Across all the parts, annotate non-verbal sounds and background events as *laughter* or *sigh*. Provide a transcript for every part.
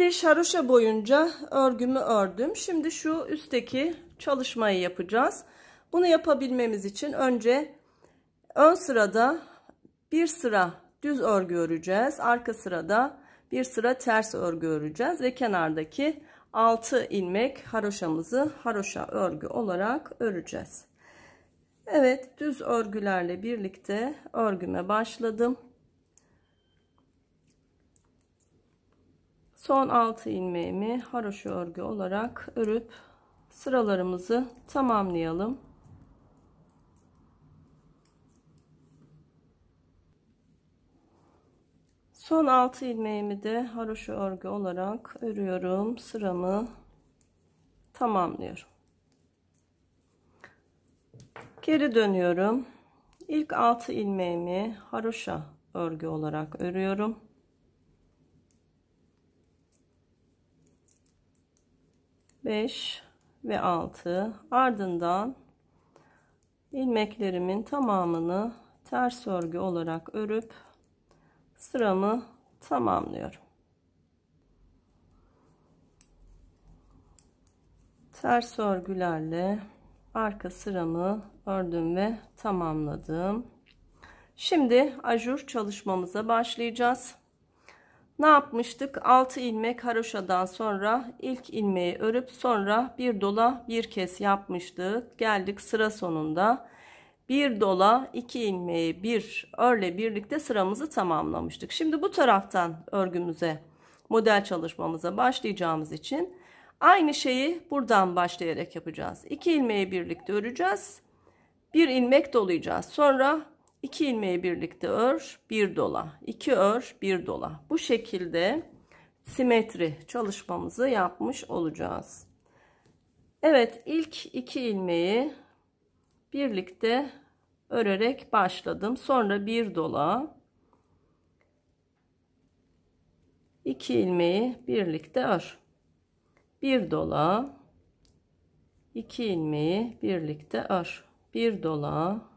de şaroşa boyunca örgümü ördüm. Şimdi şu üstteki çalışmayı yapacağız. Bunu yapabilmemiz için önce ön sırada bir sıra düz örgü öreceğiz. Arka sırada bir sıra ters örgü öreceğiz ve kenardaki 6 ilmek haroşamızı haroşa örgü olarak öreceğiz. Evet düz örgülerle birlikte örgüme başladım. son 6 ilmeğimi haroşa örgü olarak örüp sıralarımızı tamamlayalım. Son 6 ilmeğimi de haroşa örgü olarak örüyorum. Sıramı tamamlıyorum. Geri dönüyorum. İlk 6 ilmeğimi haroşa örgü olarak örüyorum. 5 ve 6 ardından ilmeklerimin tamamını ters örgü olarak örüp sıramı tamamlıyorum. Ters örgülerle arka sıramı ördüm ve tamamladım. Şimdi ajur çalışmamıza başlayacağız. Ne yapmıştık? 6 ilmek haroşadan sonra ilk ilmeği örüp sonra bir dola bir kez yapmıştık. Geldik sıra sonunda. Bir dola iki ilmeği bir örle birlikte sıramızı tamamlamıştık. Şimdi bu taraftan örgümüze model çalışmamıza başlayacağımız için aynı şeyi buradan başlayarak yapacağız. İki ilmeği birlikte öreceğiz. Bir ilmek dolayacağız. Sonra 2 ilmeği birlikte ör, 1 dola. 2 ör, 1 dola. Bu şekilde simetri çalışmamızı yapmış olacağız. Evet, ilk 2 ilmeği birlikte örerek başladım. Sonra 1 dola 2 ilmeği birlikte ör. 1 bir dola 2 ilmeği birlikte ör. 1 dola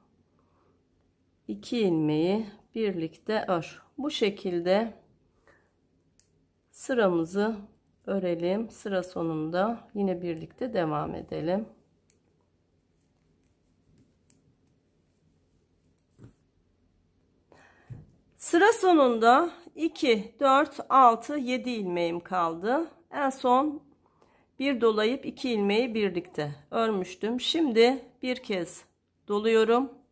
2 ilmeği birlikte ör. Bu şekilde sıramızı örelim. Sıra sonunda yine birlikte devam edelim. Sıra sonunda 2, 4, 6, 7 ilmeğim kaldı. En son bir dolayıp iki ilmeği birlikte örmüştüm. Şimdi bir kez doluyorum.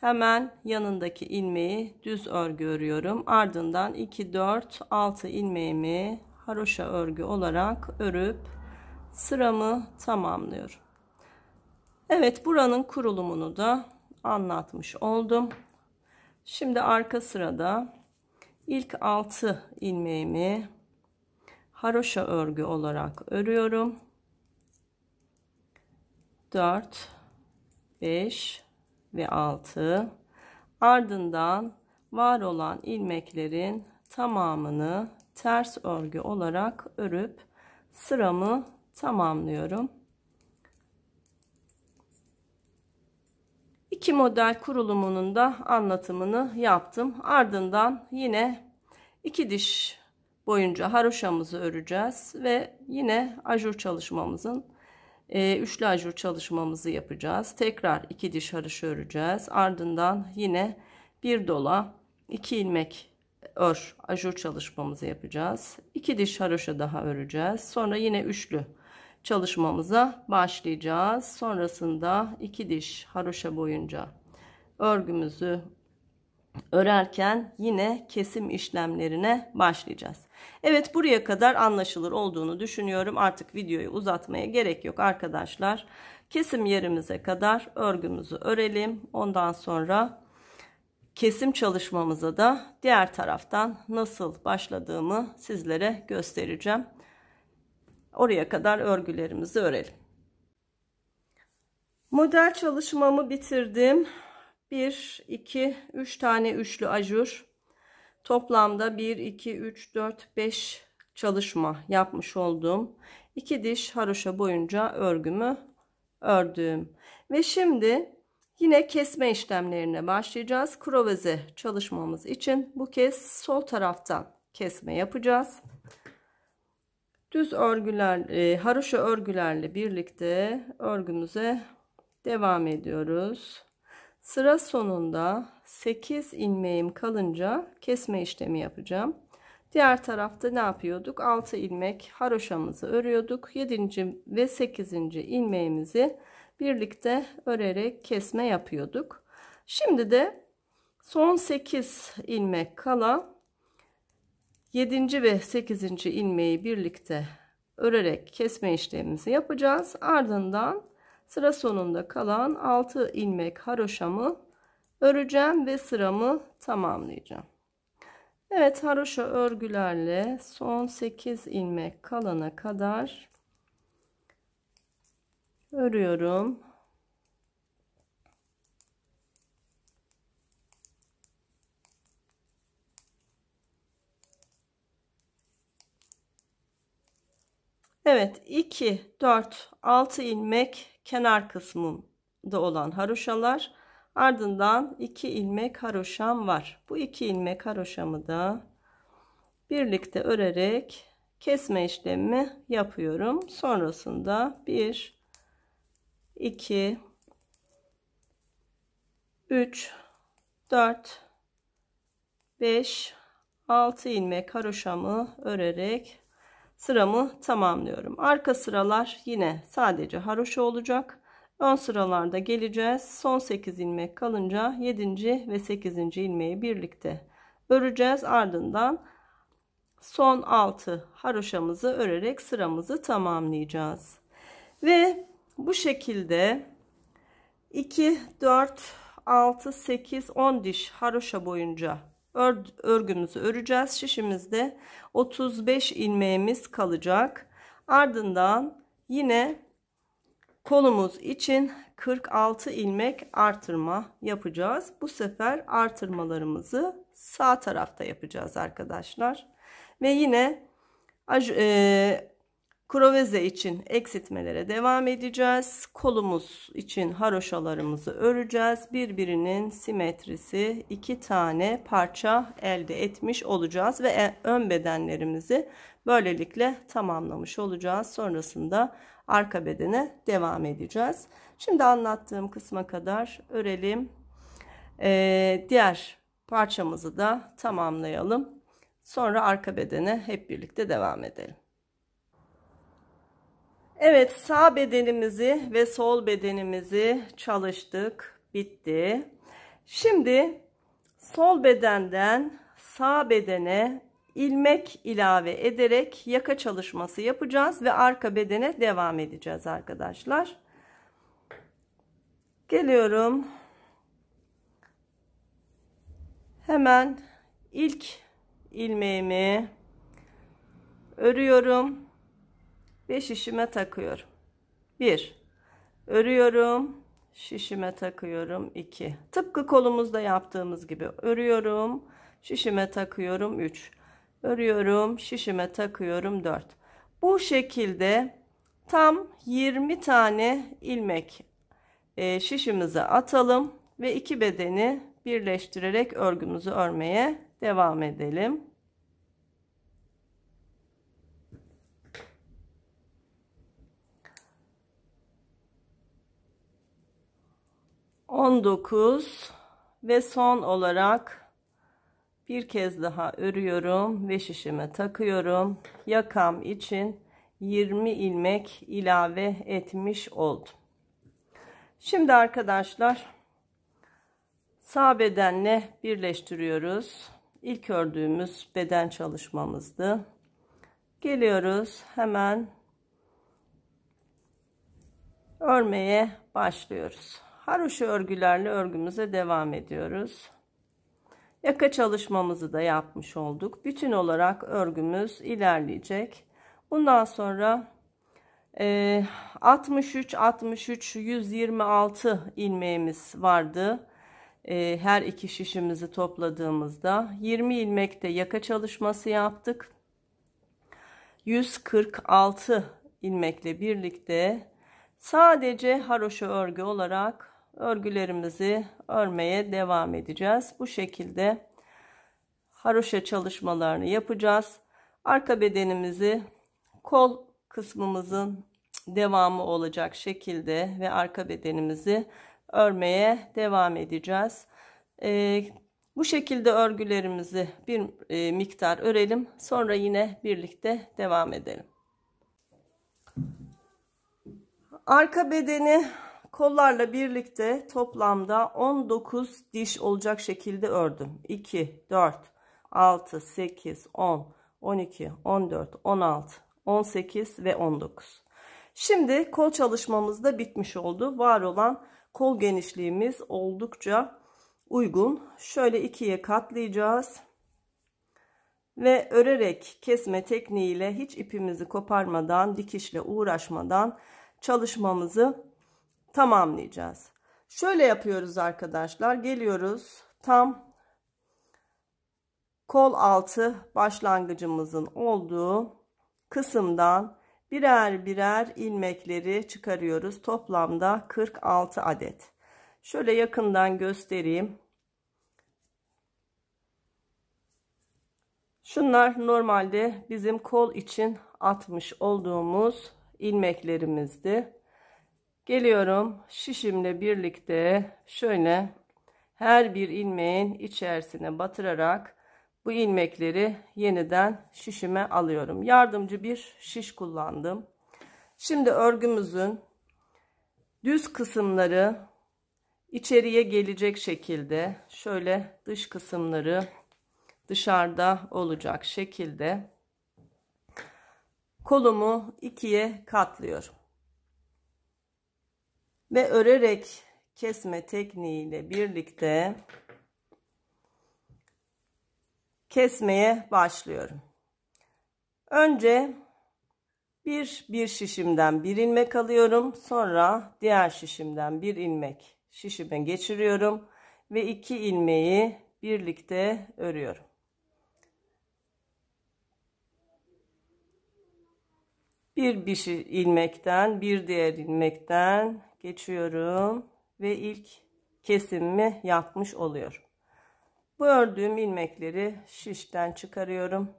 Hemen yanındaki ilmeği düz örgü örüyorum. Ardından 2 4 6 ilmeğimi haroşa örgü olarak örüp sıramı tamamlıyorum. Evet buranın kurulumunu da anlatmış oldum. Şimdi arka sırada ilk 6 ilmeğimi haroşa örgü olarak örüyorum. 4 5 ve 6 ardından var olan ilmeklerin tamamını ters örgü olarak örüp sıramı tamamlıyorum. İki model kurulumunun da anlatımını yaptım. Ardından yine iki diş boyunca haroşamızı öreceğiz ve yine ajur çalışmamızın e, ee, üçlü ajur çalışmamızı yapacağız. Tekrar iki diş haroşa öreceğiz. Ardından yine bir dola iki ilmek ör ajur çalışmamızı yapacağız. İki diş haroşa daha öreceğiz. Sonra yine üçlü çalışmamıza başlayacağız. Sonrasında iki diş haroşa boyunca örgümüzü örerken yine kesim işlemlerine başlayacağız. Evet buraya kadar anlaşılır olduğunu düşünüyorum. Artık videoyu uzatmaya gerek yok arkadaşlar. Kesim yerimize kadar örgümüzü örelim. Ondan sonra kesim çalışmamıza da diğer taraftan nasıl başladığımı sizlere göstereceğim. Oraya kadar örgülerimizi örelim. Model çalışmamı bitirdim. 1, 2, 3 tane üçlü ajur. Toplamda 1, 2, 3, 4, 5 çalışma yapmış olduğum 2 diş haroşa boyunca örgümü ördüm. Ve şimdi yine kesme işlemlerine başlayacağız. Kroveze çalışmamız için bu kez sol taraftan kesme yapacağız. Düz örgüler, e, haroşa örgülerle birlikte örgümüze devam ediyoruz. Sıra sonunda 8 ilmeğim kalınca kesme işlemi yapacağım. Diğer tarafta ne yapıyorduk? 6 ilmek haroşamızı örüyorduk. 7. ve 8. ilmeğimizi birlikte örerek kesme yapıyorduk. Şimdi de son 8 ilmek kala 7. ve 8. ilmeği birlikte örerek kesme işlemimizi yapacağız. Ardından Sıra sonunda kalan 6 ilmek haroşamı öreceğim ve sıramı tamamlayacağım. Evet haroşa örgülerle son 8 ilmek kalana kadar örüyorum. Evet 2, 4, 6 ilmek kenar kısmında olan haroşalar. Ardından 2 ilmek haroşam var. Bu 2 ilmek haroşamı da birlikte örerek kesme işlemi yapıyorum. Sonrasında 1, 2, 3, 4, 5, 6 ilmek haroşamı örerek sıramı tamamlıyorum. Arka sıralar yine sadece haroşa olacak. Ön sıralarda geleceğiz. Son 8 ilmek kalınca 7. ve 8. ilmeği birlikte öreceğiz. Ardından son 6 haroşamızı örerek sıramızı tamamlayacağız. Ve bu şekilde 2, 4, 6, 8, 10 diş haroşa boyunca Ör, örgümüzü öreceğiz. Şişimizde 35 ilmeğimiz kalacak. Ardından yine kolumuz için 46 ilmek artırma yapacağız. Bu sefer artırmalarımızı sağ tarafta yapacağız arkadaşlar. Ve yine e, Kroveze için eksiltmelere devam edeceğiz. Kolumuz için haroşalarımızı öreceğiz. Birbirinin simetrisi iki tane parça elde etmiş olacağız ve e, ön bedenlerimizi böylelikle tamamlamış olacağız. Sonrasında arka bedene devam edeceğiz. Şimdi anlattığım kısma kadar örelim. Ee, diğer parçamızı da tamamlayalım. Sonra arka bedene hep birlikte devam edelim. Evet sağ bedenimizi ve sol bedenimizi çalıştık. Bitti. Şimdi sol bedenden sağ bedene ilmek ilave ederek yaka çalışması yapacağız ve arka bedene devam edeceğiz arkadaşlar. Geliyorum. Hemen ilk ilmeğimi örüyorum ve şişime takıyorum. 1. Örüyorum. Şişime takıyorum. 2. Tıpkı kolumuzda yaptığımız gibi örüyorum. Şişime takıyorum. 3. Örüyorum. Şişime takıyorum. 4. Bu şekilde tam 20 tane ilmek e, şişimize atalım ve iki bedeni birleştirerek örgümüzü örmeye devam edelim. 19 ve son olarak bir kez daha örüyorum ve şişime takıyorum. Yakam için 20 ilmek ilave etmiş oldum. Şimdi arkadaşlar sağ bedenle birleştiriyoruz. İlk ördüğümüz beden çalışmamızdı. Geliyoruz hemen örmeye başlıyoruz haroşa örgülerle örgümüze devam ediyoruz. Yaka çalışmamızı da yapmış olduk. Bütün olarak örgümüz ilerleyecek. Bundan sonra 63 63 126 ilmeğimiz vardı. E, her iki şişimizi topladığımızda 20 ilmekte yaka çalışması yaptık. 146 ilmekle birlikte sadece haroşa örgü olarak örgülerimizi örmeye devam edeceğiz. Bu şekilde haroşa çalışmalarını yapacağız. Arka bedenimizi kol kısmımızın devamı olacak şekilde ve arka bedenimizi örmeye devam edeceğiz. Ee, bu şekilde örgülerimizi bir e, miktar örelim. Sonra yine birlikte devam edelim. Arka bedeni Kollarla birlikte toplamda 19 diş olacak şekilde ördüm. 2, 4, 6, 8, 10, 12, 14, 16, 18 ve 19. Şimdi kol çalışmamız da bitmiş oldu. Var olan kol genişliğimiz oldukça uygun. Şöyle ikiye katlayacağız. Ve örerek kesme tekniğiyle hiç ipimizi koparmadan, dikişle uğraşmadan çalışmamızı tamamlayacağız. Şöyle yapıyoruz arkadaşlar. Geliyoruz tam kol altı başlangıcımızın olduğu kısımdan birer birer ilmekleri çıkarıyoruz. Toplamda 46 adet. Şöyle yakından göstereyim. Şunlar normalde bizim kol için atmış olduğumuz ilmeklerimizdi. Geliyorum şişimle birlikte şöyle her bir ilmeğin içerisine batırarak bu ilmekleri yeniden şişime alıyorum. Yardımcı bir şiş kullandım. Şimdi örgümüzün düz kısımları içeriye gelecek şekilde şöyle dış kısımları dışarıda olacak şekilde kolumu ikiye katlıyorum ve örerek kesme tekniğiyle birlikte kesmeye başlıyorum. Önce bir bir şişimden bir ilmek alıyorum. Sonra diğer şişimden bir ilmek şişime geçiriyorum ve iki ilmeği birlikte örüyorum. Bir bir ilmekten bir diğer ilmekten geçiyorum ve ilk kesimimi yapmış oluyorum. Bu ördüğüm ilmekleri şişten çıkarıyorum.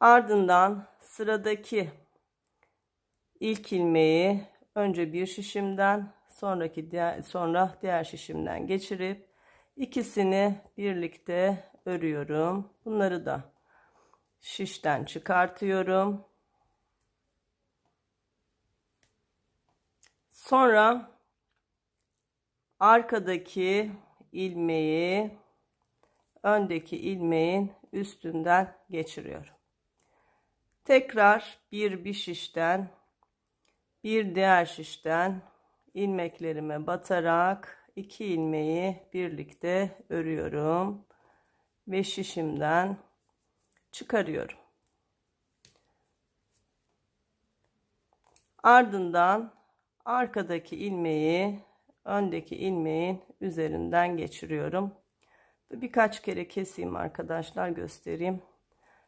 Ardından sıradaki ilk ilmeği önce bir şişimden sonraki diğer, sonra diğer şişimden geçirip ikisini birlikte örüyorum. Bunları da şişten çıkartıyorum. Sonra arkadaki ilmeği öndeki ilmeğin üstünden geçiriyorum. Tekrar bir bir şişten bir diğer şişten ilmeklerime batarak iki ilmeği birlikte örüyorum ve şişimden çıkarıyorum. Ardından arkadaki ilmeği öndeki ilmeğin üzerinden geçiriyorum. Birkaç kere keseyim arkadaşlar göstereyim.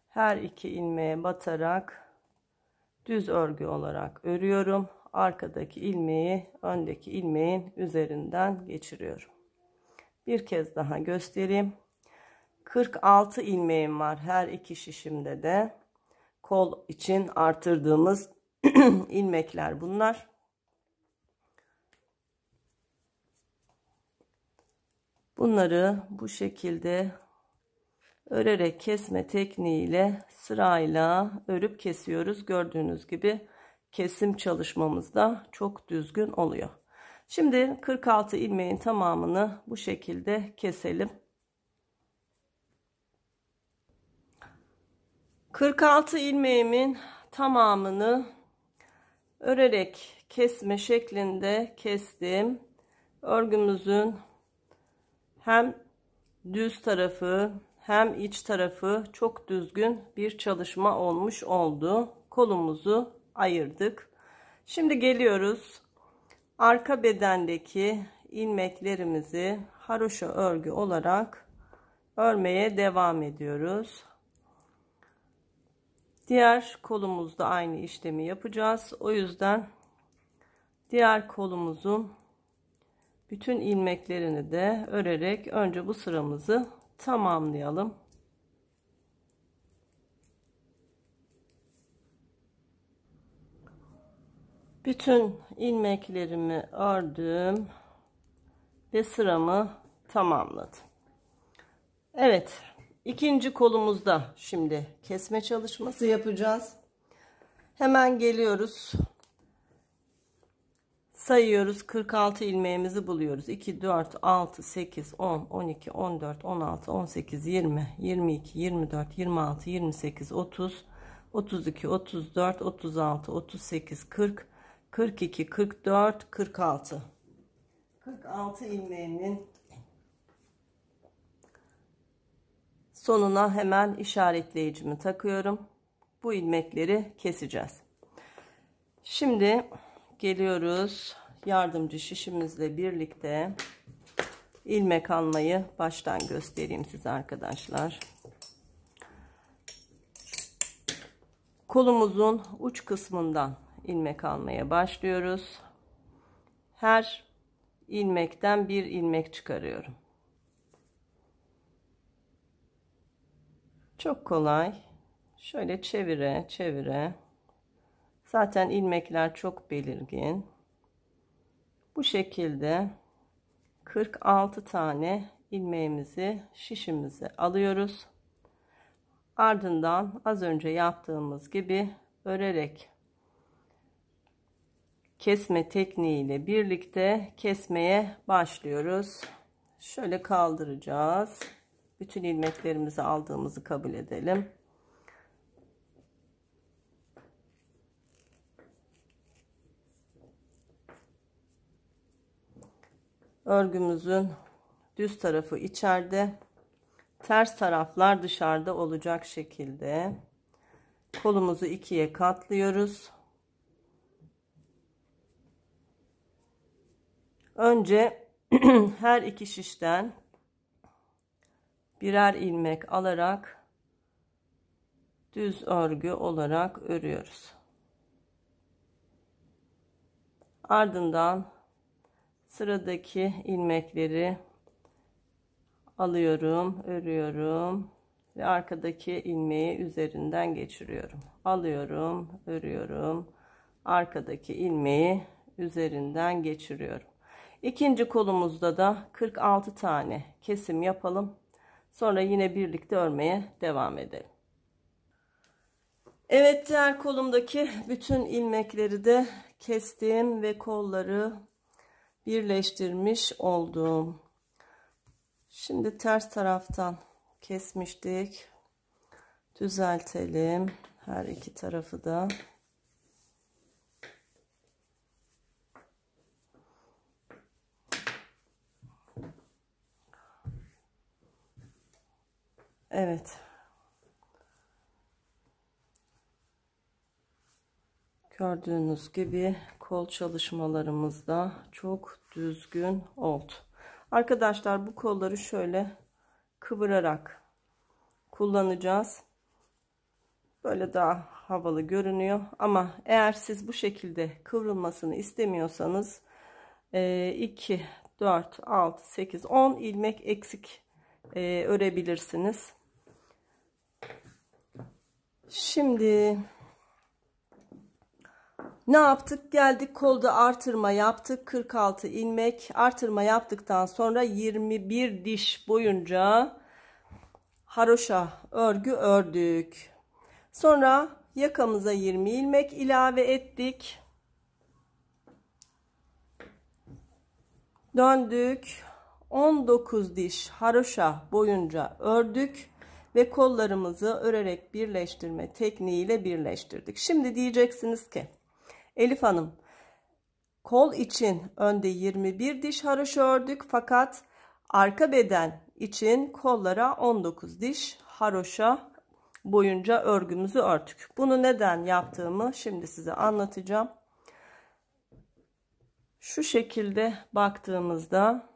Her iki ilmeğe batarak düz örgü olarak örüyorum. Arkadaki ilmeği öndeki ilmeğin üzerinden geçiriyorum. Bir kez daha göstereyim. 46 ilmeğim var her iki şişimde de. Kol için artırdığımız *clears throat* ilmekler bunlar. Bunları bu şekilde örerek kesme tekniğiyle sırayla örüp kesiyoruz. Gördüğünüz gibi kesim çalışmamızda çok düzgün oluyor. Şimdi 46 ilmeğin tamamını bu şekilde keselim. 46 ilmeğimin tamamını örerek kesme şeklinde kestim. Örgümüzün hem düz tarafı hem iç tarafı çok düzgün bir çalışma olmuş oldu. Kolumuzu ayırdık. Şimdi geliyoruz arka bedendeki ilmeklerimizi haroşa örgü olarak örmeye devam ediyoruz. Diğer kolumuzda aynı işlemi yapacağız. O yüzden diğer kolumuzun bütün ilmeklerini de örerek önce bu sıramızı tamamlayalım. Bütün ilmeklerimi ördüm ve sıramı tamamladım. Evet, ikinci kolumuzda şimdi kesme çalışması yapacağız. Hemen geliyoruz sayıyoruz 46 ilmeğimizi buluyoruz 2 4 6 8 10 12 14 16 18 20 22 24 26 28 30 32 34 36 38 40 42 44 46 46 ilmeğinin sonuna hemen işaretleyicimi takıyorum bu ilmekleri keseceğiz şimdi geliyoruz yardımcı şişimizle birlikte ilmek almayı baştan göstereyim size arkadaşlar. Kolumuzun uç kısmından ilmek almaya başlıyoruz. Her ilmekten bir ilmek çıkarıyorum. Çok kolay. Şöyle çevire çevire Zaten ilmekler çok belirgin. Bu şekilde 46 tane ilmeğimizi şişimize alıyoruz. Ardından az önce yaptığımız gibi örerek kesme tekniğiyle birlikte kesmeye başlıyoruz. Şöyle kaldıracağız. Bütün ilmeklerimizi aldığımızı kabul edelim. örgümüzün düz tarafı içeride ters taraflar dışarıda olacak şekilde kolumuzu ikiye katlıyoruz önce *clears throat* her iki şişten birer ilmek alarak düz örgü olarak örüyoruz ardından sıradaki ilmekleri alıyorum örüyorum ve arkadaki ilmeği üzerinden geçiriyorum alıyorum örüyorum arkadaki ilmeği üzerinden geçiriyorum İkinci kolumuzda da 46 tane kesim yapalım sonra yine birlikte örmeye devam edelim Evet diğer kolumdaki bütün ilmekleri de kestim ve kolları birleştirmiş oldum. Şimdi ters taraftan kesmiştik. Düzeltelim her iki tarafı da. Evet. Gördüğünüz gibi kol çalışmalarımızda çok düzgün oldu. Arkadaşlar bu kolları şöyle kıvırarak kullanacağız. Böyle daha havalı görünüyor. Ama eğer siz bu şekilde kıvrılmasını istemiyorsanız 2, 4, 6, 8, 10 ilmek eksik e, örebilirsiniz. Şimdi ne yaptık? Geldik kolda artırma yaptık. 46 ilmek. Artırma yaptıktan sonra 21 diş boyunca haroşa örgü ördük. Sonra yakamıza 20 ilmek ilave ettik. Döndük. 19 diş haroşa boyunca ördük ve kollarımızı örerek birleştirme tekniğiyle birleştirdik. Şimdi diyeceksiniz ki Elif Hanım kol için önde 21 diş haroşa ördük fakat arka beden için kollara 19 diş haroşa boyunca örgümüzü örtük. Bunu neden yaptığımı şimdi size anlatacağım. Şu şekilde baktığımızda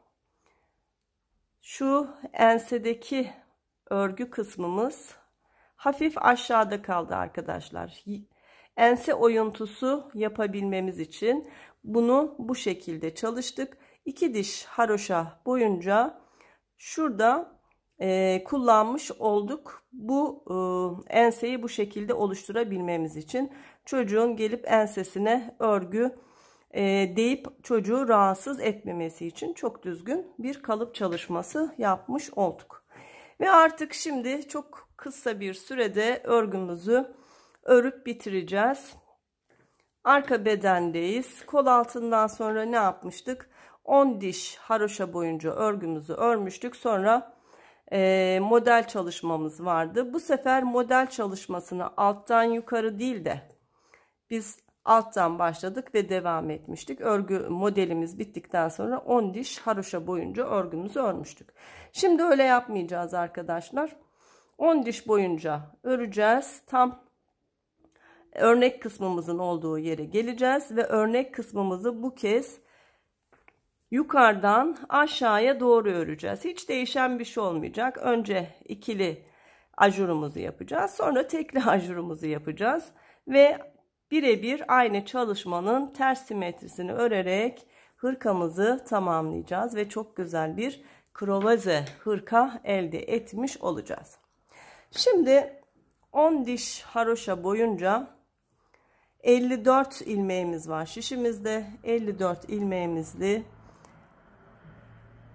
şu ensedeki örgü kısmımız hafif aşağıda kaldı arkadaşlar ense oyuntusu yapabilmemiz için bunu bu şekilde çalıştık. İki diş haroşa boyunca şurada e, kullanmış olduk. Bu e, enseyi bu şekilde oluşturabilmemiz için çocuğun gelip ensesine örgü e, deyip çocuğu rahatsız etmemesi için çok düzgün bir kalıp çalışması yapmış olduk. Ve artık şimdi çok kısa bir sürede örgümüzü örüp bitireceğiz. Arka bedendeyiz. Kol altından sonra ne yapmıştık? 10 diş haroşa boyunca örgümüzü örmüştük. Sonra e, model çalışmamız vardı. Bu sefer model çalışmasını alttan yukarı değil de biz alttan başladık ve devam etmiştik. Örgü modelimiz bittikten sonra 10 diş haroşa boyunca örgümüzü örmüştük. Şimdi öyle yapmayacağız arkadaşlar. 10 diş boyunca öreceğiz. Tam örnek kısmımızın olduğu yere geleceğiz ve örnek kısmımızı bu kez yukarıdan aşağıya doğru öreceğiz. Hiç değişen bir şey olmayacak. Önce ikili ajurumuzu yapacağız. Sonra tekli *laughs* ajurumuzu yapacağız. Ve birebir aynı çalışmanın ters simetrisini örerek hırkamızı tamamlayacağız. Ve çok güzel bir krovaze hırka elde etmiş olacağız. Şimdi 10 diş haroşa boyunca 54 ilmeğimiz var şişimizde 54 ilmeğimizi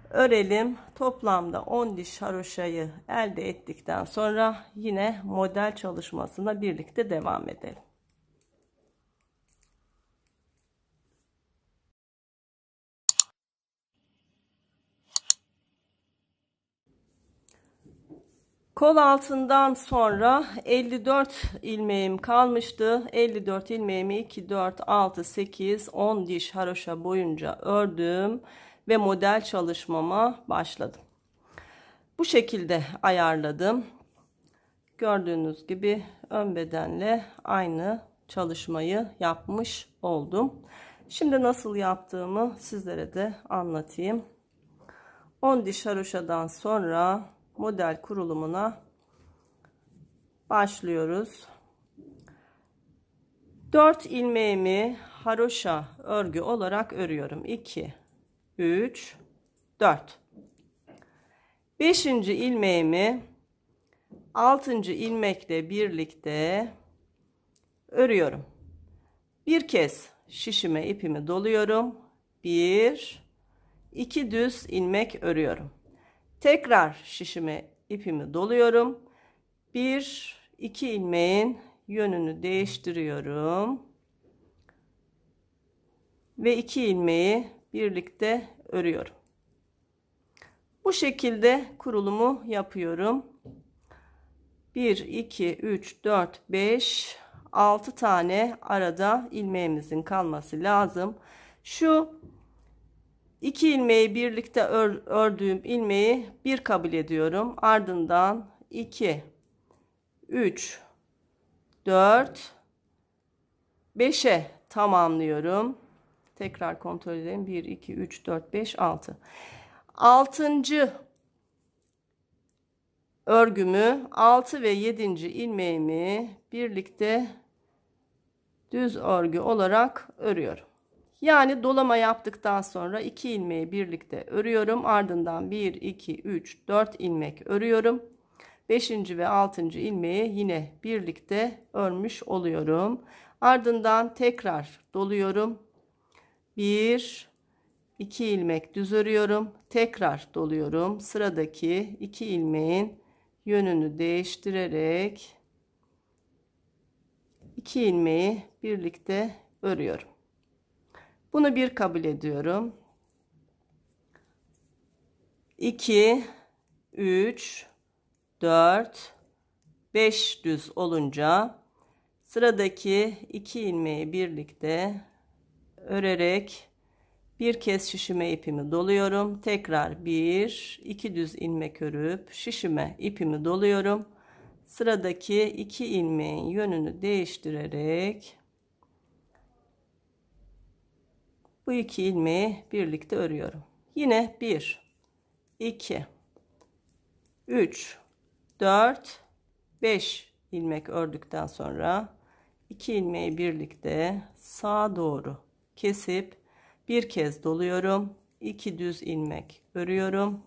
örelim toplamda 10 diş haroşayı elde ettikten sonra yine model çalışmasına birlikte devam edelim Kol altından sonra 54 ilmeğim kalmıştı. 54 ilmeğimi 2, 4, 6, 8, 10 diş haroşa boyunca ördüm ve model çalışmama başladım. Bu şekilde ayarladım. Gördüğünüz gibi ön bedenle aynı çalışmayı yapmış oldum. Şimdi nasıl yaptığımı sizlere de anlatayım. 10 diş haroşadan sonra model kurulumuna başlıyoruz. 4 ilmeğimi haroşa örgü olarak örüyorum. 2 3 4 5. ilmeğimi 6. ilmekle birlikte örüyorum. Bir kez şişime ipimi doluyorum. 1 2 düz ilmek örüyorum. Tekrar şişime ipimi doluyorum. 1 2 ilmeğin yönünü değiştiriyorum. Ve 2 ilmeği birlikte örüyorum. Bu şekilde kurulumu yapıyorum. 1 2 3 4 5 6 tane arada ilmeğimizin kalması lazım. Şu 2 ilmeği birlikte ör, ördüğüm ilmeği bir kabul ediyorum. Ardından 2 3 4 5'e tamamlıyorum. Tekrar kontrol edelim. 1 2 3 4 5 6. 6. örgümü 6 ve 7. ilmeğimi birlikte düz örgü olarak örüyorum. Yani dolama yaptıktan sonra 2 ilmeği birlikte örüyorum. Ardından 1, 2, 3, 4 ilmek örüyorum. 5. ve 6. ilmeği yine birlikte örmüş oluyorum. Ardından tekrar doluyorum. 1 2 ilmek düz örüyorum. Tekrar doluyorum. Sıradaki 2 ilmeğin yönünü değiştirerek 2 ilmeği birlikte örüyorum. Bunu bir kabul ediyorum. 2 3 4 5 düz olunca sıradaki iki ilmeği birlikte örerek bir kez şişime ipimi doluyorum. Tekrar 1 2 düz ilmek örüp şişime ipimi doluyorum. Sıradaki iki ilmeğin yönünü değiştirerek bu iki ilmeği birlikte örüyorum. Yine 1 2 3 4 5 ilmek ördükten sonra iki ilmeği birlikte sağa doğru kesip bir kez doluyorum. 2 düz ilmek örüyorum.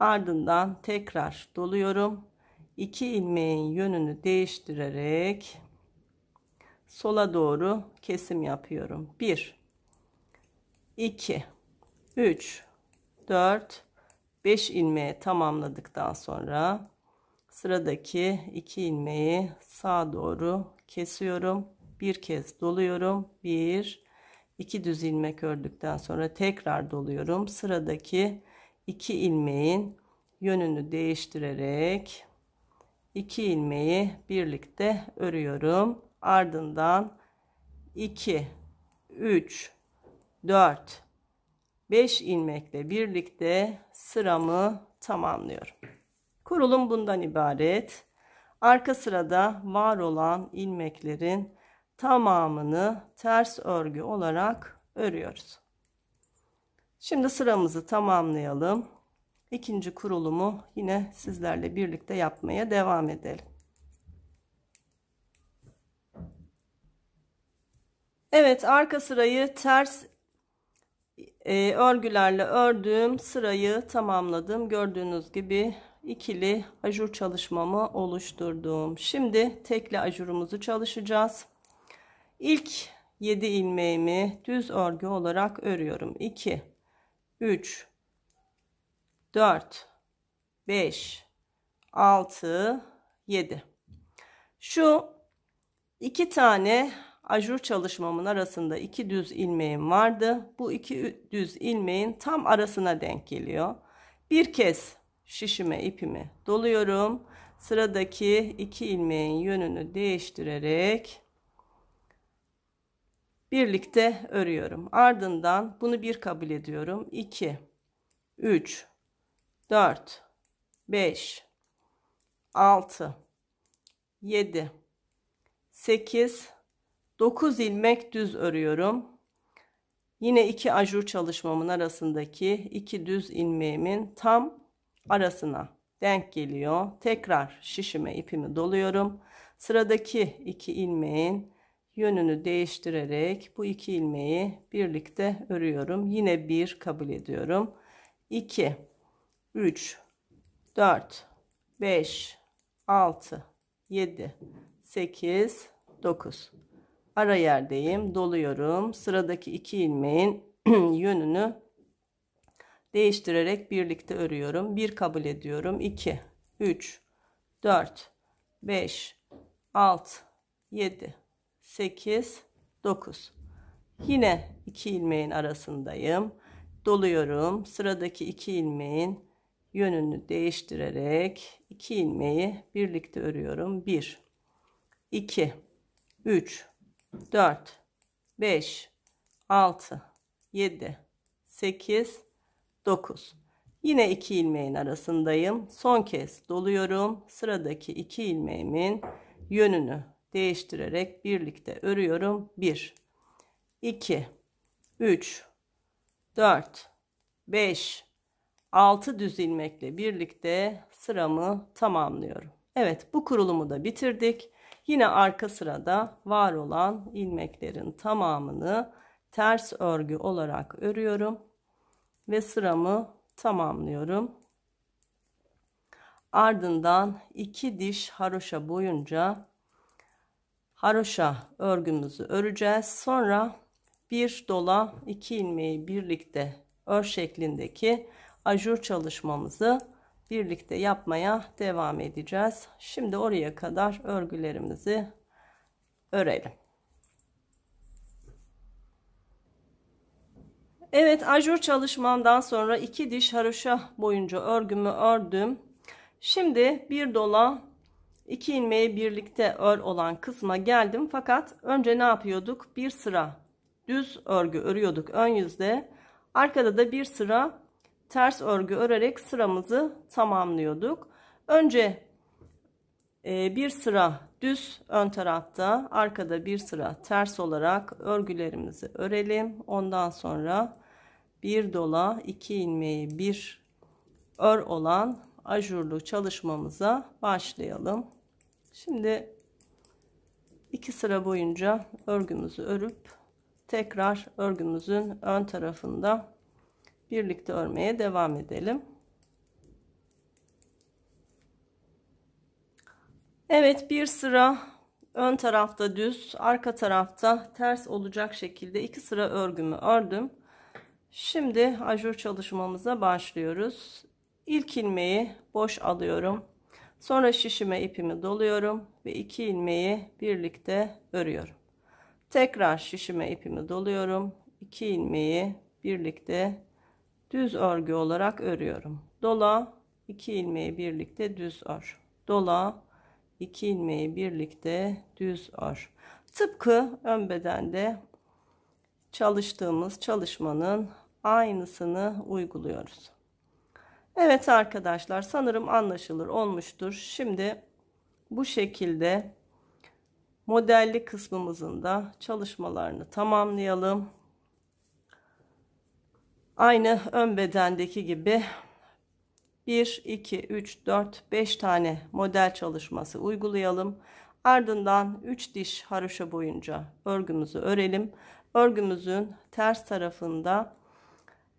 Ardından tekrar doluyorum. 2 ilmeğin yönünü değiştirerek sola doğru kesim yapıyorum. 1 2 3 4 5 ilmeği tamamladıktan sonra sıradaki 2 ilmeği sağa doğru kesiyorum bir kez doluyorum 1 2 düz ilmek ördükten sonra tekrar doluyorum sıradaki 2 ilmeğin yönünü değiştirerek 2 ilmeği birlikte örüyorum ardından 2 3 4 5 ilmekle birlikte sıramı tamamlıyorum. Kurulum bundan ibaret. Arka sırada var olan ilmeklerin tamamını ters örgü olarak örüyoruz. Şimdi sıramızı tamamlayalım. İkinci kurulumu yine sizlerle birlikte yapmaya devam edelim. Evet arka sırayı ters e, örgülerle ördüğüm sırayı tamamladım. Gördüğünüz gibi ikili ajur çalışmamı oluşturdum. Şimdi tekli ajurumuzu çalışacağız. İlk 7 ilmeğimi düz örgü olarak örüyorum. 2 3 4 5 6 7 şu iki tane ajur çalışmamın arasında iki düz ilmeğim vardı. Bu iki düz ilmeğin tam arasına denk geliyor. Bir kez şişime ipimi doluyorum. Sıradaki iki ilmeğin yönünü değiştirerek birlikte örüyorum. Ardından bunu bir kabul ediyorum. 2 3 4 5 6 7 8 9 ilmek düz örüyorum. Yine iki ajur çalışmamın arasındaki iki düz ilmeğimin tam arasına denk geliyor. Tekrar şişime ipimi doluyorum. Sıradaki iki ilmeğin yönünü değiştirerek bu iki ilmeği birlikte örüyorum. Yine bir kabul ediyorum. 2 3 4 5 6 7 8 9 ara yerdeyim doluyorum sıradaki iki ilmeğin *clears throat* yönünü değiştirerek birlikte örüyorum bir kabul ediyorum 2 3 4 5 6 7 8 9 yine iki ilmeğin arasındayım doluyorum sıradaki iki ilmeğin yönünü değiştirerek iki ilmeği birlikte örüyorum 1 2 3 4, 5, 6, 7, 8, 9. Yine 2 ilmeğin arasındayım. Son kez doluyorum. Sıradaki 2 ilmeğimin yönünü değiştirerek birlikte örüyorum. 1, 2, 3, 4, 5, 6 düz ilmekle birlikte sıramı tamamlıyorum. Evet bu kurulumu da bitirdik. Yine arka sırada var olan ilmeklerin tamamını ters örgü olarak örüyorum ve sıramı tamamlıyorum. Ardından iki diş haroşa boyunca haroşa örgümüzü öreceğiz. Sonra bir dola iki ilmeği birlikte ör şeklindeki ajur çalışmamızı birlikte yapmaya devam edeceğiz. Şimdi oraya kadar örgülerimizi örelim. Evet ajur çalışmamdan sonra iki diş haroşa boyunca örgümü ördüm. Şimdi bir dola iki ilmeği birlikte ör olan kısma geldim. Fakat önce ne yapıyorduk? Bir sıra düz örgü örüyorduk ön yüzde. Arkada da bir sıra ters örgü örerek sıramızı tamamlıyorduk. Önce e, bir sıra düz ön tarafta arkada bir sıra ters olarak örgülerimizi örelim. Ondan sonra bir dola iki ilmeği bir ör olan ajurlu çalışmamıza başlayalım. Şimdi iki sıra boyunca örgümüzü örüp tekrar örgümüzün ön tarafında birlikte örmeye devam edelim. Evet bir sıra ön tarafta düz arka tarafta ters olacak şekilde iki sıra örgümü ördüm. Şimdi ajur çalışmamıza başlıyoruz. İlk ilmeği boş alıyorum. Sonra şişime ipimi doluyorum ve iki ilmeği birlikte örüyorum. Tekrar şişime ipimi doluyorum. iki ilmeği birlikte düz örgü olarak örüyorum. Dola 2 ilmeği birlikte düz ör. Dola 2 ilmeği birlikte düz ör. Tıpkı ön bedende çalıştığımız çalışmanın aynısını uyguluyoruz. Evet arkadaşlar sanırım anlaşılır olmuştur. Şimdi bu şekilde modelli kısmımızın da çalışmalarını tamamlayalım. Aynı ön bedendeki gibi 1, 2, 3, 4, 5 tane model çalışması uygulayalım. Ardından 3 diş haroşa boyunca örgümüzü örelim. Örgümüzün ters tarafında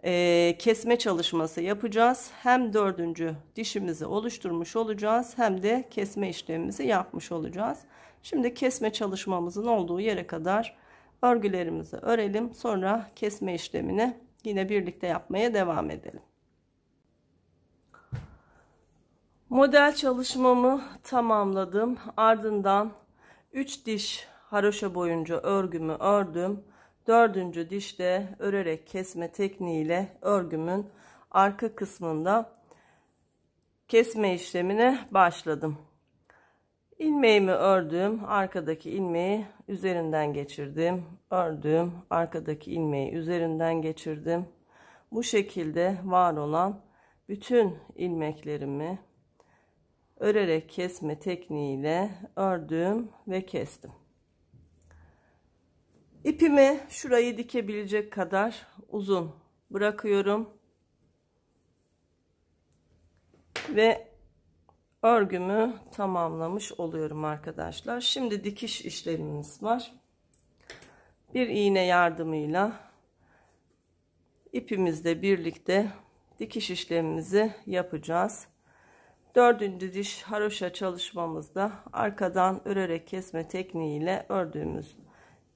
e, kesme çalışması yapacağız. Hem dördüncü dişimizi oluşturmuş olacağız hem de kesme işlemimizi yapmış olacağız. Şimdi kesme çalışmamızın olduğu yere kadar örgülerimizi örelim. Sonra kesme işlemini Yine birlikte yapmaya devam edelim. Model çalışmamı tamamladım. Ardından 3 diş haroşa boyunca örgümü ördüm. 4. dişte örerek kesme tekniğiyle örgümün arka kısmında kesme işlemine başladım ilmeğimi ördüm arkadaki ilmeği üzerinden geçirdim ördüm arkadaki ilmeği üzerinden geçirdim bu şekilde var olan bütün ilmeklerimi örerek kesme tekniğiyle ördüm ve kestim İpimi şurayı dikebilecek kadar uzun bırakıyorum ve örgümü tamamlamış oluyorum arkadaşlar. Şimdi dikiş işlemimiz var. Bir iğne yardımıyla ipimizle birlikte dikiş işlemimizi yapacağız. Dördüncü diş haroşa çalışmamızda arkadan örerek kesme tekniğiyle ördüğümüz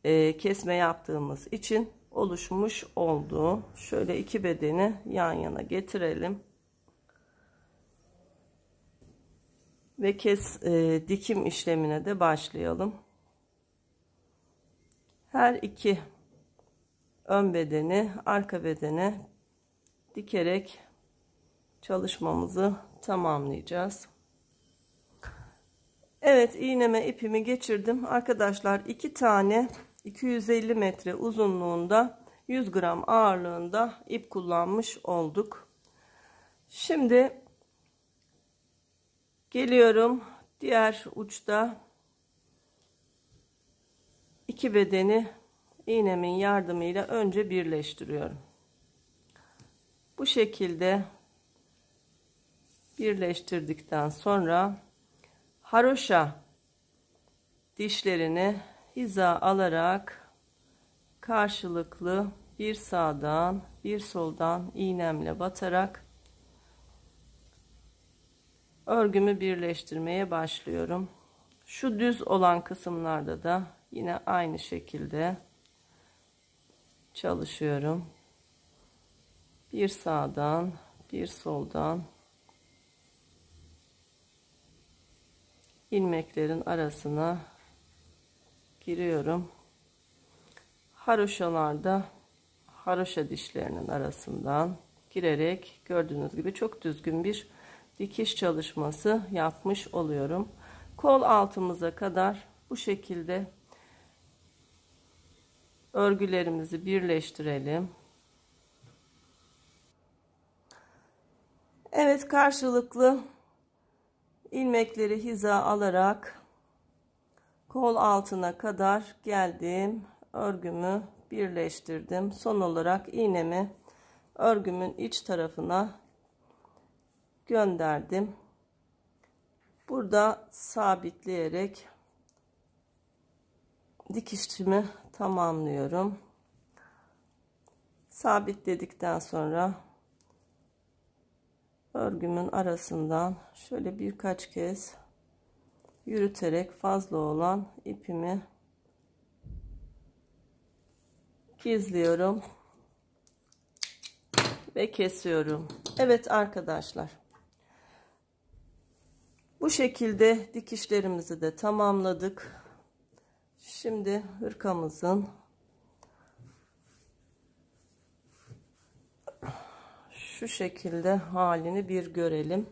e, kesme yaptığımız için oluşmuş oldu. Şöyle iki bedeni yan yana getirelim. ve kes e, dikim işlemine de başlayalım. Her iki ön bedeni arka bedeni dikerek çalışmamızı tamamlayacağız. Evet iğneme ipimi geçirdim. Arkadaşlar iki tane 250 metre uzunluğunda 100 gram ağırlığında ip kullanmış olduk. Şimdi Geliyorum diğer uçta iki bedeni iğnemin yardımıyla önce birleştiriyorum. Bu şekilde birleştirdikten sonra haroşa dişlerini hiza alarak karşılıklı bir sağdan bir soldan iğnemle batarak örgümü birleştirmeye başlıyorum şu düz olan kısımlarda da yine aynı şekilde çalışıyorum bir sağdan bir soldan ilmeklerin arasına giriyorum haroşalarda haroşa dişlerinin arasından girerek gördüğünüz gibi çok düzgün bir dikiş çalışması yapmış oluyorum. Kol altımıza kadar bu şekilde örgülerimizi birleştirelim. Evet karşılıklı ilmekleri hiza alarak kol altına kadar geldim. Örgümü birleştirdim. Son olarak iğnemi örgümün iç tarafına gönderdim. Burada sabitleyerek dikişimi tamamlıyorum. Sabitledikten sonra örgümün arasından şöyle birkaç kez yürüterek fazla olan ipimi gizliyorum ve kesiyorum. Evet arkadaşlar. Bu şekilde dikişlerimizi de tamamladık. Şimdi hırkamızın şu şekilde halini bir görelim.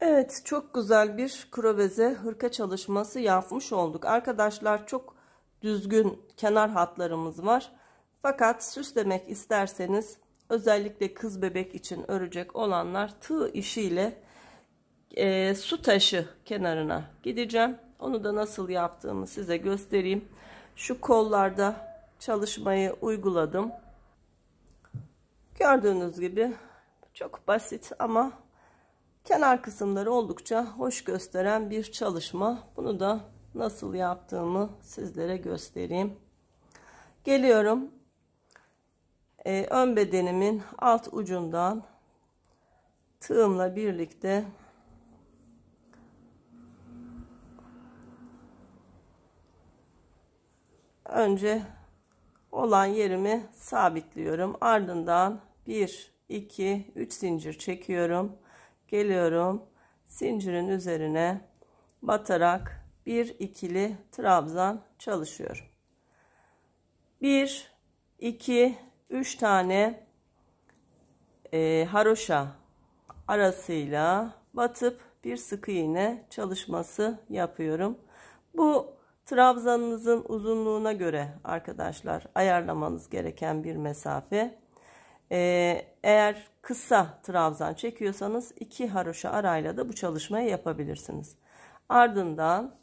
Evet çok güzel bir kroveze hırka çalışması yapmış olduk. Arkadaşlar çok düzgün kenar hatlarımız var. Fakat süslemek isterseniz özellikle kız bebek için örecek olanlar tığ işiyle e, su taşı kenarına gideceğim. Onu da nasıl yaptığımı size göstereyim. Şu kollarda çalışmayı uyguladım. Gördüğünüz gibi çok basit ama kenar kısımları oldukça hoş gösteren bir çalışma. Bunu da nasıl yaptığımı sizlere göstereyim. Geliyorum e, ön bedenimin alt ucundan tığımla birlikte önce olan yerimi sabitliyorum. Ardından 1, 2, 3 zincir çekiyorum. Geliyorum. Zincirin üzerine batarak bir ikili trabzan çalışıyorum. 1, 2, 3 tane e, haroşa arasıyla batıp bir sık iğne çalışması yapıyorum. Bu trabzanınızın uzunluğuna göre arkadaşlar ayarlamanız gereken bir mesafe. Ee, eğer kısa trabzan çekiyorsanız 2 haroşa arayla da bu çalışmayı yapabilirsiniz. Ardından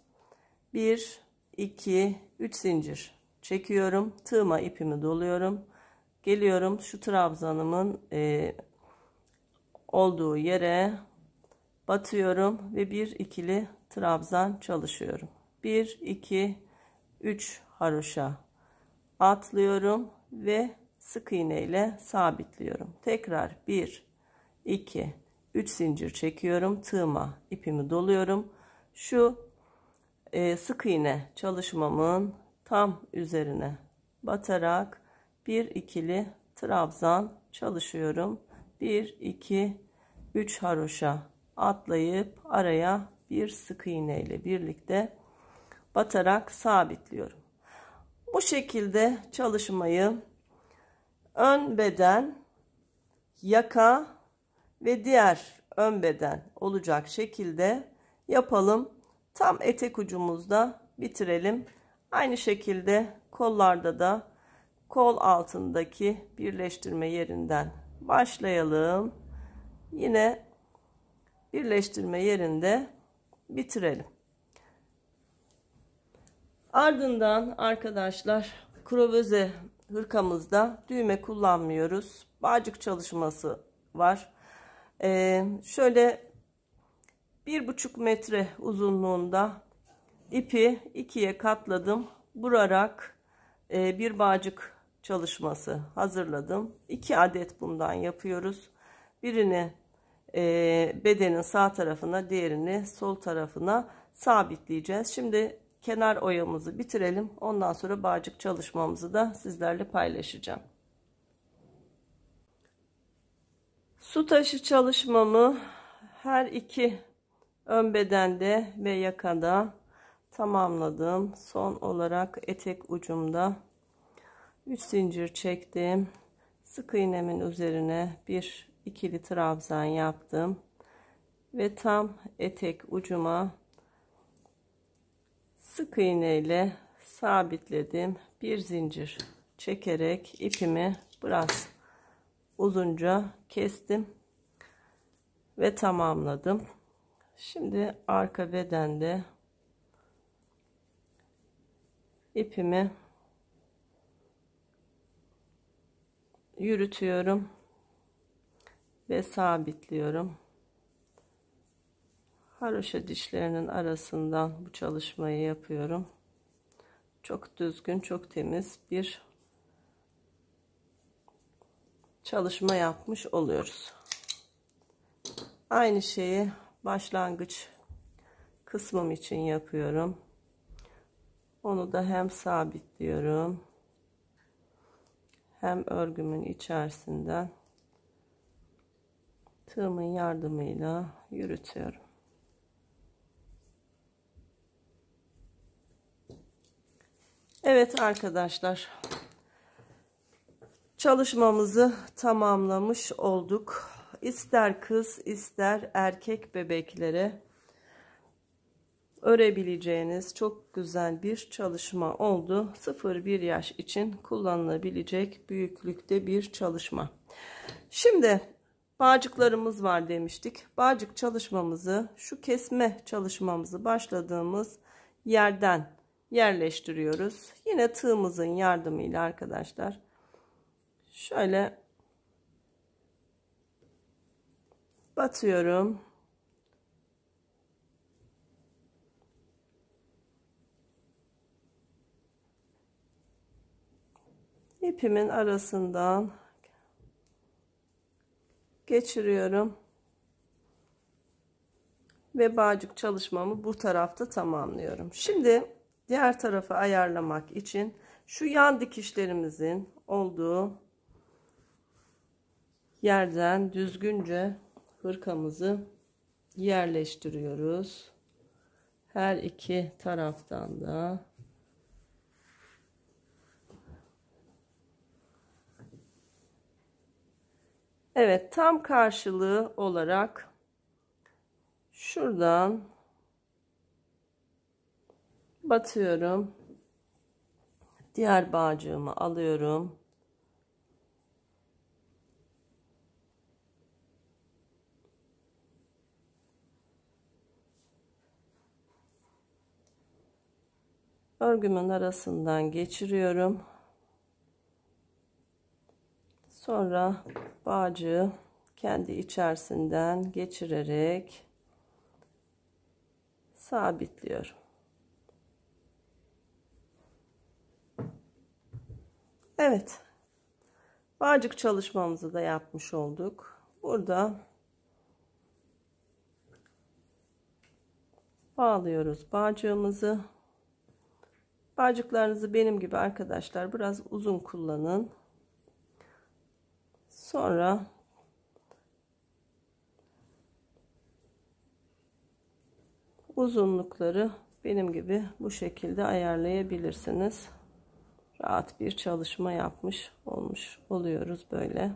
1, 2, 3 zincir çekiyorum. Tığıma ipimi doluyorum. Geliyorum şu trabzanımın e, olduğu yere batıyorum ve bir ikili trabzan çalışıyorum. 1 2 3 haroşa atlıyorum ve sık iğne ile sabitliyorum. Tekrar 1 2 3 zincir çekiyorum. Tığıma ipimi doluyorum. Şu e, sık iğne çalışmamın tam üzerine batarak bir ikili trabzan çalışıyorum. Bir iki üç haroşa atlayıp araya bir sık iğne ile birlikte batarak sabitliyorum. Bu şekilde çalışmayı ön beden, yaka ve diğer ön beden olacak şekilde yapalım. Tam etek ucumuzda bitirelim. Aynı şekilde kollarda da kol altındaki birleştirme yerinden başlayalım. Yine birleştirme yerinde bitirelim. Ardından arkadaşlar krovöze hırkamızda düğme kullanmıyoruz. Bağcık çalışması var. Ee, şöyle bir buçuk metre uzunluğunda ipi ikiye katladım. Burarak e, bir bağcık çalışması hazırladım. 2 adet bundan yapıyoruz. Birini e, bedenin sağ tarafına diğerini sol tarafına sabitleyeceğiz. Şimdi kenar oyamızı bitirelim. Ondan sonra bağcık çalışmamızı da sizlerle paylaşacağım. Su taşı çalışmamı her iki ön bedende ve yakada tamamladım. Son olarak etek ucumda 3 zincir çektim sık iğnemin üzerine bir ikili trabzan yaptım ve tam etek ucuma sık iğne ile sabitledim bir zincir çekerek ipimi biraz uzunca kestim ve tamamladım şimdi arka bedende ipimi yürütüyorum ve sabitliyorum haroşa dişlerinin arasından bu çalışmayı yapıyorum çok düzgün çok temiz bir çalışma yapmış oluyoruz aynı şeyi başlangıç kısmım için yapıyorum onu da hem sabitliyorum hem örgümün içerisinden tığımın yardımıyla yürütüyorum. Evet arkadaşlar çalışmamızı tamamlamış olduk. İster kız ister erkek bebeklere örebileceğiniz çok güzel bir çalışma oldu. 0-1 yaş için kullanılabilecek büyüklükte bir çalışma. Şimdi bağcıklarımız var demiştik. Bağcık çalışmamızı şu kesme çalışmamızı başladığımız yerden yerleştiriyoruz. Yine tığımızın yardımıyla arkadaşlar şöyle batıyorum ipimin arasından geçiriyorum ve bağcık çalışmamı bu tarafta tamamlıyorum. Şimdi diğer tarafı ayarlamak için şu yan dikişlerimizin olduğu yerden düzgünce hırkamızı yerleştiriyoruz. Her iki taraftan da Evet tam karşılığı olarak şuradan batıyorum. Diğer bağcığımı alıyorum. Örgümün arasından geçiriyorum. Sonra bağcığı kendi içerisinden geçirerek sabitliyorum. Evet. Bağcık çalışmamızı da yapmış olduk. Burada bağlıyoruz bağcığımızı. Bağcıklarınızı benim gibi arkadaşlar biraz uzun kullanın. Sonra uzunlukları benim gibi bu şekilde ayarlayabilirsiniz. Rahat bir çalışma yapmış olmuş oluyoruz böyle.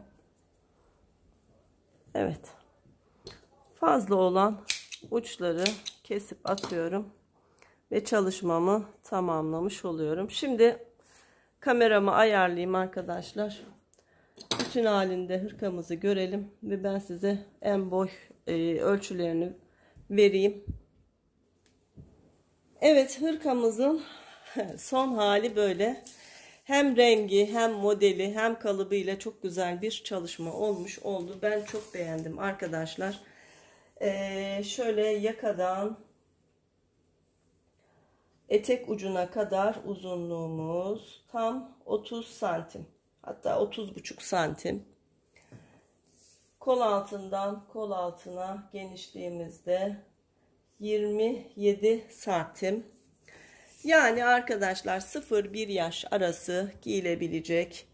Evet. Fazla olan uçları kesip atıyorum ve çalışmamı tamamlamış oluyorum. Şimdi kameramı ayarlayayım arkadaşlar bütün halinde hırkamızı görelim ve ben size en boy e, ölçülerini vereyim. Evet hırkamızın *laughs* son hali böyle. Hem rengi hem modeli hem kalıbıyla çok güzel bir çalışma olmuş oldu. Ben çok beğendim arkadaşlar. Ee, şöyle yakadan etek ucuna kadar uzunluğumuz tam 30 santim. Hatta 30,5 santim. Kol altından kol altına genişliğimizde 27 santim. Yani arkadaşlar 0-1 yaş arası giyilebilecek.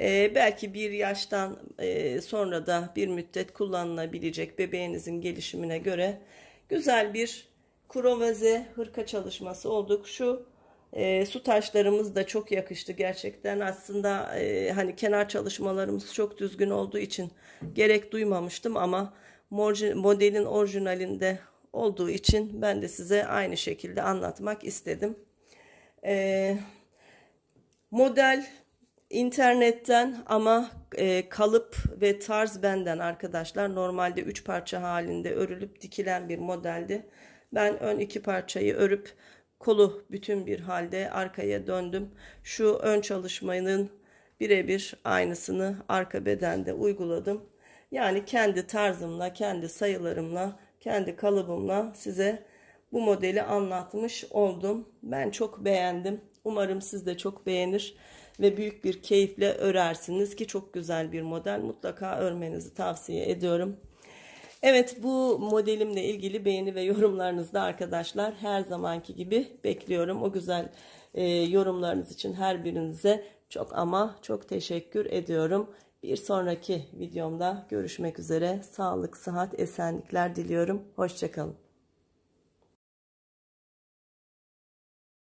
Ee, belki bir yaştan e, sonra da bir müddet kullanılabilecek bebeğinizin gelişimine göre güzel bir krovaze hırka çalışması olduk. Şu e, su taşlarımız da çok yakıştı gerçekten. Aslında e, hani kenar çalışmalarımız çok düzgün olduğu için gerek duymamıştım ama modelin orijinalinde olduğu için ben de size aynı şekilde anlatmak istedim. E, model internetten ama e, kalıp ve tarz benden arkadaşlar. Normalde 3 parça halinde örülüp dikilen bir modeldi. Ben ön iki parçayı örüp kolu bütün bir halde arkaya döndüm. Şu ön çalışmanın birebir aynısını arka bedende uyguladım. Yani kendi tarzımla, kendi sayılarımla, kendi kalıbımla size bu modeli anlatmış oldum. Ben çok beğendim. Umarım siz de çok beğenir ve büyük bir keyifle örersiniz ki çok güzel bir model. Mutlaka örmenizi tavsiye ediyorum. Evet bu modelimle ilgili beğeni ve yorumlarınızda arkadaşlar her zamanki gibi bekliyorum. O güzel e, yorumlarınız için her birinize çok ama çok teşekkür ediyorum. Bir sonraki videomda görüşmek üzere. Sağlık, sıhhat, esenlikler diliyorum. Hoşçakalın.